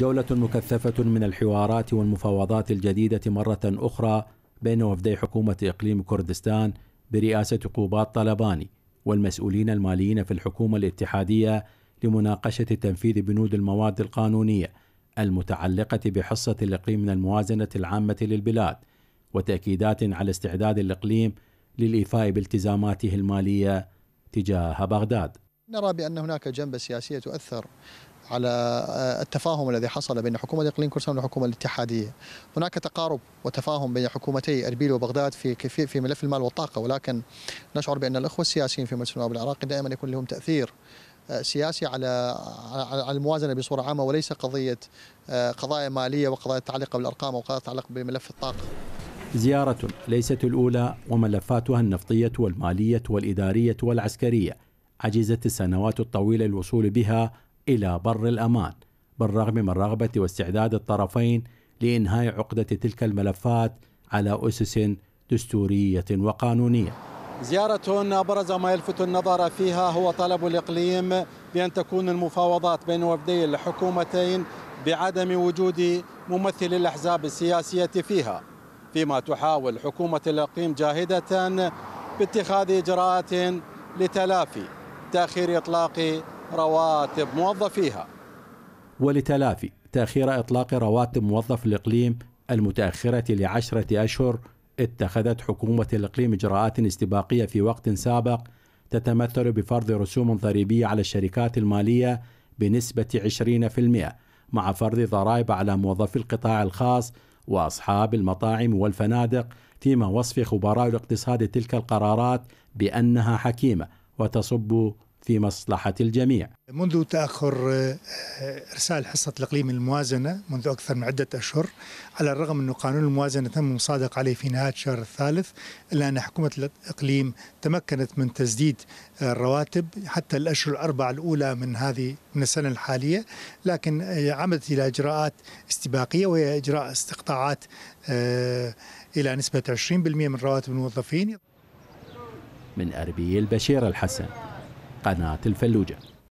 جولة مكثفة من الحوارات والمفاوضات الجديدة مرة أخرى بين وفدي حكومة إقليم كردستان برئاسة قوباط طلباني والمسؤولين الماليين في الحكومة الاتحادية لمناقشة تنفيذ بنود المواد القانونية المتعلقة بحصة الإقليم من الموازنة العامة للبلاد وتأكيدات على استعداد الإقليم للإيفاء بالتزاماته المالية تجاه بغداد نرى بأن هناك جنبة سياسية تؤثر على آه، التفاهم الذي حصل بين حكومة إقليم كردستان والحكومة الاتحادية هناك تقارب وتفاهم بين حكومتي أربيل وبغداد في في ملف المال والطاقة ولكن نشعر بأن الأخوة السياسيين في مجلس النواب العراقي دائما يكون لهم تأثير آه، سياسي على على الموازنه بصوره عامه وليس قضيه آه، قضايا ماليه وقضايا تتعلق بالارقام وقضايا تتعلق بملف الطاقه. زياره ليست الاولى وملفاتها النفطيه والماليه والاداريه والعسكريه عجزت السنوات الطويلة الوصول بها إلى بر الأمان بالرغم من رغبة واستعداد الطرفين لإنهاء عقدة تلك الملفات على أسس دستورية وقانونية زيارة أبرز ما يلفت النظر فيها هو طلب الإقليم بأن تكون المفاوضات بين وفدي الحكومتين بعدم وجود ممثل الأحزاب السياسية فيها فيما تحاول حكومة الإقليم جاهدة باتخاذ إجراءات لتلافي تاخير اطلاق رواتب موظفيها ولتلافي تاخير اطلاق رواتب موظف الاقليم المتاخره لعشره اشهر اتخذت حكومه الاقليم اجراءات استباقيه في وقت سابق تتمثل بفرض رسوم ضريبيه على الشركات الماليه بنسبه 20% مع فرض ضرائب على موظفي القطاع الخاص واصحاب المطاعم والفنادق فيما وصف خبراء الاقتصاد تلك القرارات بانها حكيمه وتصب في مصلحة الجميع منذ تأخر آه، إرسال حصة الإقليم الموازنة منذ أكثر من عدة أشهر على الرغم أن قانون الموازنة تم مصادق عليه في نهاية الشهر الثالث إلا أن حكومة الإقليم تمكنت من تسديد آه، الرواتب حتى الأشهر الأربعة الأولى من هذه من السنة الحالية لكن آه، عمدت إلى إجراءات استباقية وهي إجراء استقطاعات إلى نسبة 20% من رواتب الموظفين من أربيل بشير الحسن قناة الفلوجة